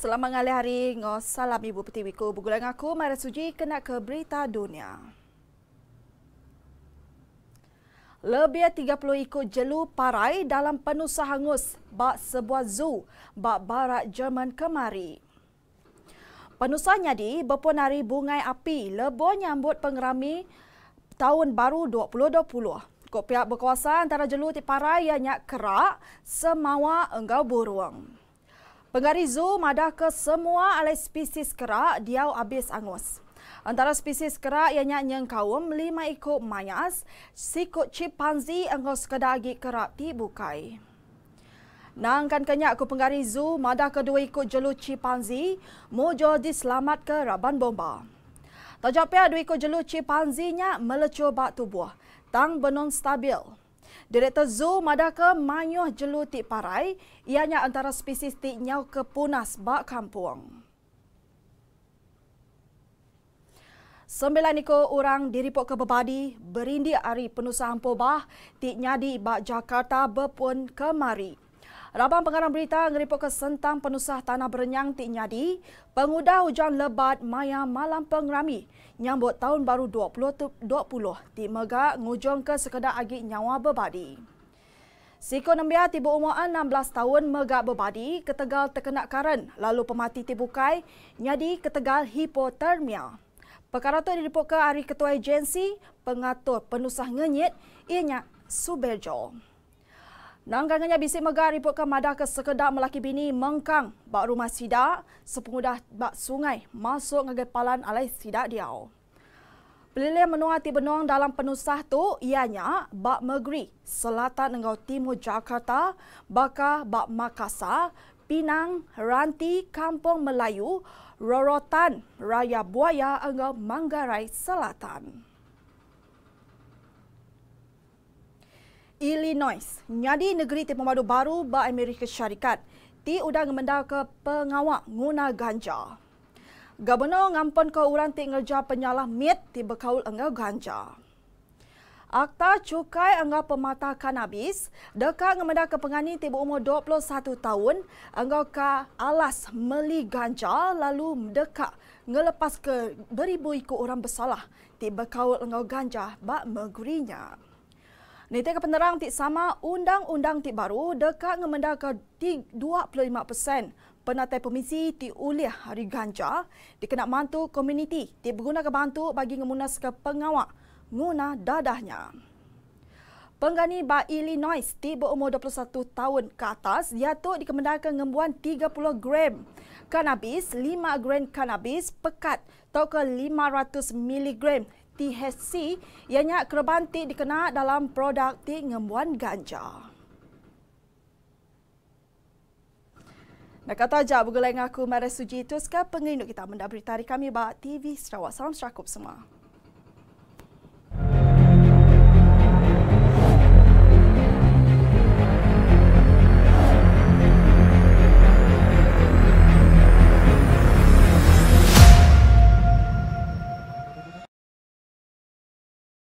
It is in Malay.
Selamat ngalih hari, ngos salam Ibu petiwi ku. Bergulang aku, Mara Suji, kena ke berita dunia. Lebih 30 ikut jelu parai dalam penuh sahangus bak sebuah zoo bak barat Jerman kemari. Penusah di berpun hari bungai api lebuh nyambut pengerami tahun baru 2020. Kok pihak berkuasa antara jelu ti parai yang nyak kerak semawa enggau buruang. Penggari zoo madah ke semua alai spesies kera diau habis angus. Antara spesies kera ianya nyeng kaum lima ikut mayas, sikut chimpanzee angus kedagi kera dibukai. Nang kan kenyak ku penggari zoo madah kedua ikut jelu chimpanzee mojo diselamat ke raban bomba. Tajapnya dua ikut jelu chimpanzee nya melecur bak tubuh, tang benon stabil. Direktur Zoo Madaka Manyoh Jelu Tik Parai ianya antara spesies tik nyau kepunas bak kampung. Sembilan ekor orang diripok ke Bebadi, berindi hari penusahan pobah, tik nyadi bak Jakarta berpun kemari. Rabang Pengarang Berita ngeripok ke sentang penusah tanah berenyang Tik Nyadi, pengudah hujan lebat maya malam pengrami, nyambut tahun baru 2020, di Mega ngujung ke sekedar agi nyawa berbadi. Siko Nembia tiba umur 16 tahun megak berbadi, ketegal terkena karen, lalu pemati tibukai, nyadi ketegal hipotermia. Perkara itu diriput ke hari ketua agensi, pengatur penusah ngenyit, ianya Suberjo. Suberjo. Nanggangannya bisik megah reportkan madah ke sekedar melaki bini mengkang bak rumah sidak sepengudah bak sungai masuk ngagai palan alai sidak diau. Belilai menua ti benuang dalam penusah tu ianya bak megri selatan engau timur Jakarta baka bak Makassar Pinang, Ranti, Kampung Melayu, Rorotan, Raya Buaya engau Manggarai Selatan. Illinois, nyadi negeri terpemadu baru ba Amerika Syarikat, ti udah ngemenda ke pengawak guna ganja. Gabenor ngampun ke orang ti ngerja penyalah mit ti bekaul enggak ganja. Akta cukai enggak pemata kanabis, deka ngemenda ke pengani ti berumur 21 tahun, enggak ke alas meli ganja lalu deka ngelepas ke beribu ikut orang bersalah ti bekaul enggak ganja ba megurinya. Nita ke penerang tik sama undang-undang tik baru dekat ngemenda ke 25% penatai pemisi ti ulih hari ganja dikenak mantu komuniti ti berguna ke bantu bagi ngemunas ke pengawak nguna dadahnya. Penggani ba Illinois ti berumur 21 tahun ke atas jatuh dikemendakan ngembuan 30 gram kanabis, 5 gram kanabis pekat atau ke 500 miligram THC ianya kerbanti dikena dalam produk ti ngembuan ganja. Nak kata aja bergelai dengan Mara Suji itu sekarang penginduk kita mendapat tarik kami bak TV Sarawak. Salam serakup semua.